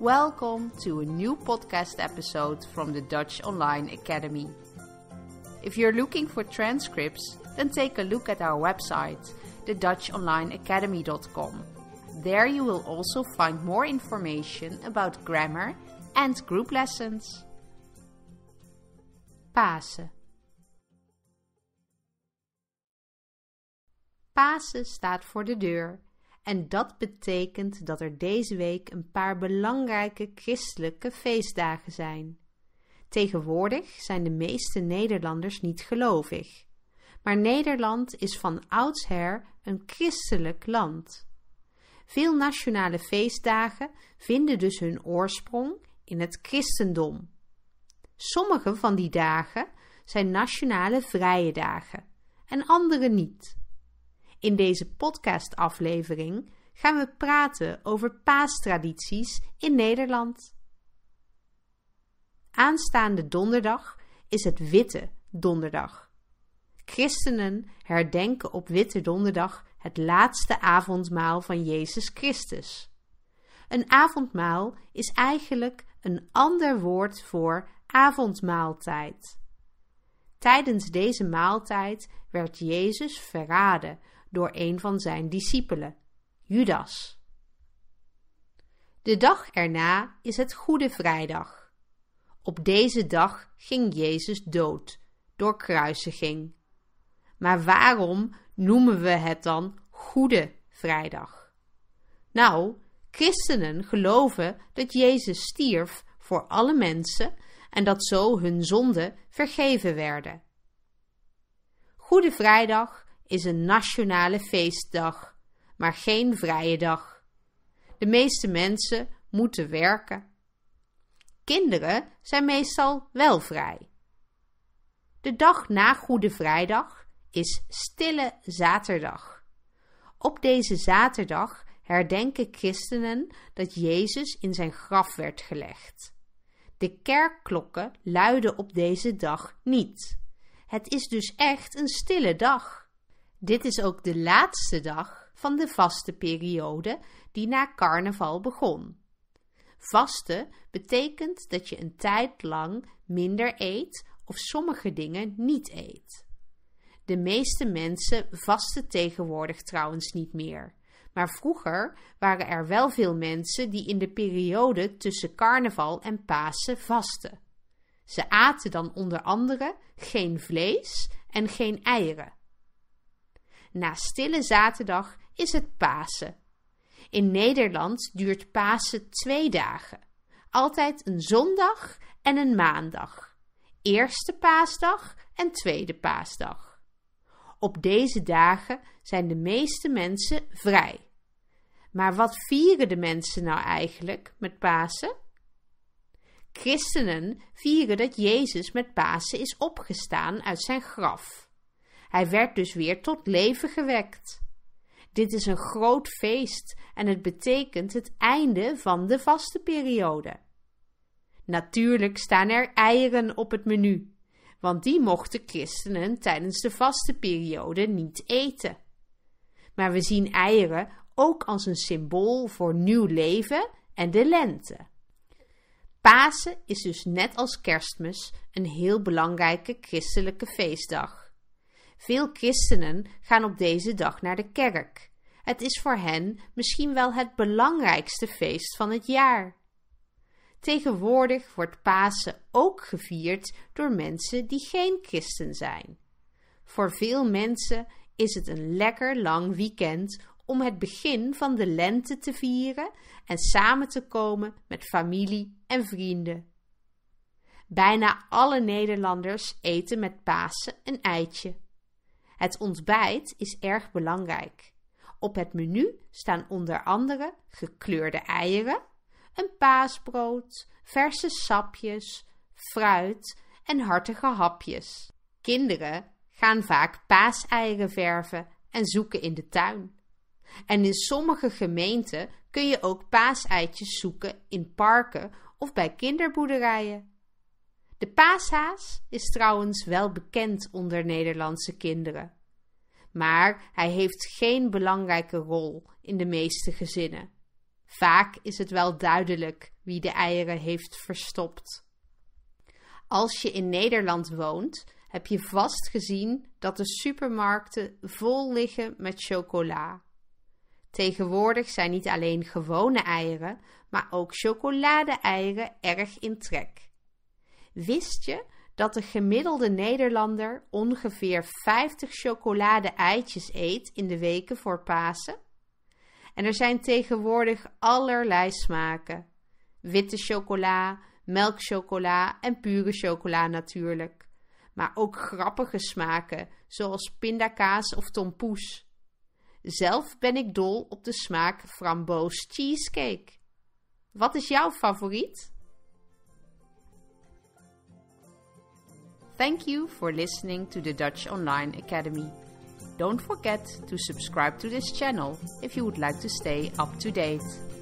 Welcome to a new podcast episode from the Dutch Online Academy. If you're looking for transcripts, then take a look at our website, thedutchonlineacademy.com. There you will also find more information about grammar and group lessons. Pasen. Pasen staat voor de deur. En dat betekent dat er deze week een paar belangrijke christelijke feestdagen zijn. Tegenwoordig zijn de meeste Nederlanders niet gelovig. Maar Nederland is van oudsher een christelijk land. Veel nationale feestdagen vinden dus hun oorsprong in het christendom. Sommige van die dagen zijn nationale vrije dagen en andere niet. In deze podcastaflevering gaan we praten over paastradities in Nederland. Aanstaande donderdag is het Witte Donderdag. Christenen herdenken op Witte Donderdag het laatste avondmaal van Jezus Christus. Een avondmaal is eigenlijk een ander woord voor avondmaaltijd. Tijdens deze maaltijd werd Jezus verraden door een van zijn discipelen, Judas. De dag erna is het Goede Vrijdag. Op deze dag ging Jezus dood door kruisiging. Maar waarom noemen we het dan Goede Vrijdag? Nou, christenen geloven dat Jezus stierf voor alle mensen en dat zo hun zonden vergeven werden. Goede Vrijdag is een nationale feestdag, maar geen vrije dag. De meeste mensen moeten werken. Kinderen zijn meestal wel vrij. De dag na Goede Vrijdag is Stille Zaterdag. Op deze zaterdag herdenken christenen dat Jezus in zijn graf werd gelegd. De kerkklokken luiden op deze dag niet. Het is dus echt een stille dag. Dit is ook de laatste dag van de vaste periode die na carnaval begon. Vasten betekent dat je een tijd lang minder eet of sommige dingen niet eet. De meeste mensen vasten tegenwoordig trouwens niet meer. Maar vroeger waren er wel veel mensen die in de periode tussen carnaval en Pasen vasten. Ze aten dan onder andere geen vlees en geen eieren. Na Stille Zaterdag is het Pasen. In Nederland duurt Pasen twee dagen. Altijd een zondag en een maandag. Eerste paasdag en tweede paasdag. Op deze dagen zijn de meeste mensen vrij. Maar wat vieren de mensen nou eigenlijk met Pasen? Christenen vieren dat Jezus met Pasen is opgestaan uit zijn graf. Hij werd dus weer tot leven gewekt. Dit is een groot feest en het betekent het einde van de vaste periode. Natuurlijk staan er eieren op het menu, want die mochten christenen tijdens de vaste periode niet eten. Maar we zien eieren ook als een symbool voor nieuw leven en de lente. Pasen is dus net als Kerstmis een heel belangrijke christelijke feestdag. Veel christenen gaan op deze dag naar de kerk. Het is voor hen misschien wel het belangrijkste feest van het jaar. Tegenwoordig wordt Pasen ook gevierd door mensen die geen christen zijn. Voor veel mensen is het een lekker lang weekend om het begin van de lente te vieren en samen te komen met familie en vrienden. Bijna alle Nederlanders eten met Pasen een eitje. Het ontbijt is erg belangrijk. Op het menu staan onder andere gekleurde eieren, een paasbrood, verse sapjes, fruit en hartige hapjes. Kinderen gaan vaak paaseieren verven en zoeken in de tuin. En in sommige gemeenten kun je ook paaseitjes zoeken in parken of bij kinderboerderijen. De paashaas is trouwens wel bekend onder Nederlandse kinderen. Maar hij heeft geen belangrijke rol in de meeste gezinnen. Vaak is het wel duidelijk wie de eieren heeft verstopt. Als je in Nederland woont, heb je vast gezien dat de supermarkten vol liggen met chocola. Tegenwoordig zijn niet alleen gewone eieren, maar ook chocolade-eieren erg in trek. Wist je dat de gemiddelde Nederlander ongeveer 50 chocolade-eitjes eet in de weken voor Pasen? En er zijn tegenwoordig allerlei smaken: witte chocola, melkchocola en pure chocola natuurlijk. Maar ook grappige smaken, zoals pindakaas of tompoes. Zelf ben ik dol op de smaak framboos cheesecake. Wat is jouw favoriet? Thank you for listening to the Dutch Online Academy. Don't forget to subscribe to this channel if you would like to stay up to date.